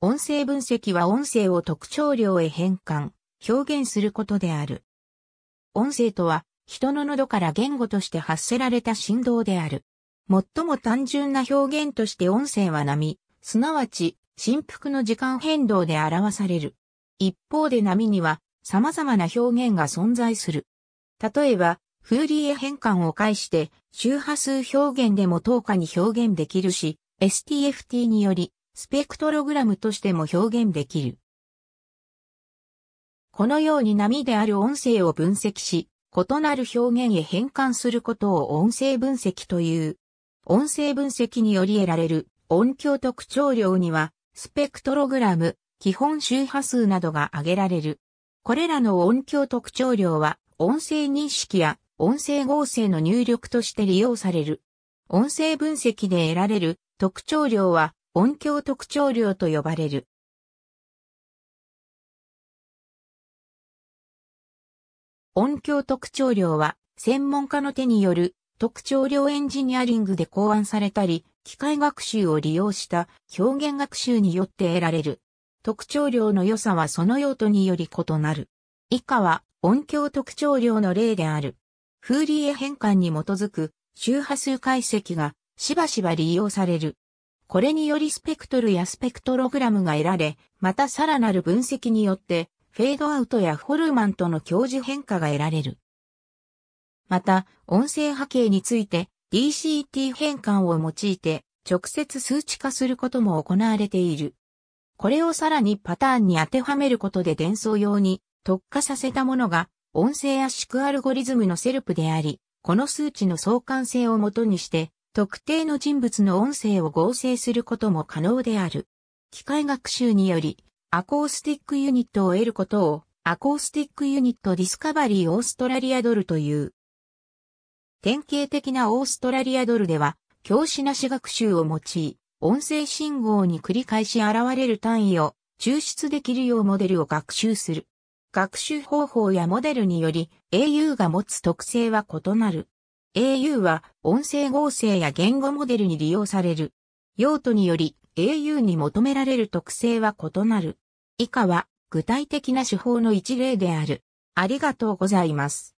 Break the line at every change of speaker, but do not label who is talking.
音声分析は音声を特徴量へ変換、表現することである。音声とは、人の喉から言語として発せられた振動である。最も単純な表現として音声は波、すなわち、振幅の時間変動で表される。一方で波には、様々な表現が存在する。例えば、フーリエ変換を介して、周波数表現でも等価に表現できるし、STFT により、スペクトログラムとしても表現できる。このように波である音声を分析し、異なる表現へ変換することを音声分析という。音声分析により得られる音響特徴量には、スペクトログラム、基本周波数などが挙げられる。これらの音響特徴量は、音声認識や音声合成の入力として利用される。音声分析で得られる特徴量は、音響特徴量と呼ばれる。音響特徴量は、専門家の手による特徴量エンジニアリングで考案されたり、機械学習を利用した表現学習によって得られる。特徴量の良さはその用途により異なる。以下は音響特徴量の例である。フーリエ変換に基づく周波数解析がしばしば利用される。これによりスペクトルやスペクトログラムが得られ、またさらなる分析によって、フェードアウトやホルマンとの教授変化が得られる。また、音声波形について DCT 変換を用いて直接数値化することも行われている。これをさらにパターンに当てはめることで伝送用に特化させたものが音声圧縮アルゴリズムのセルプであり、この数値の相関性をもとにして特定の人物の音声を合成することも可能である。機械学習により、アコースティックユニットを得ることを、アコースティックユニットディスカバリーオーストラリアドルという。典型的なオーストラリアドルでは、教師なし学習を用い、音声信号に繰り返し現れる単位を抽出できるようモデルを学習する。学習方法やモデルにより、au が持つ特性は異なる。au は音声合成や言語モデルに利用される。用途により au に求められる特性は異なる。以下は具体的な手法の一例である。あ
りがとうございます。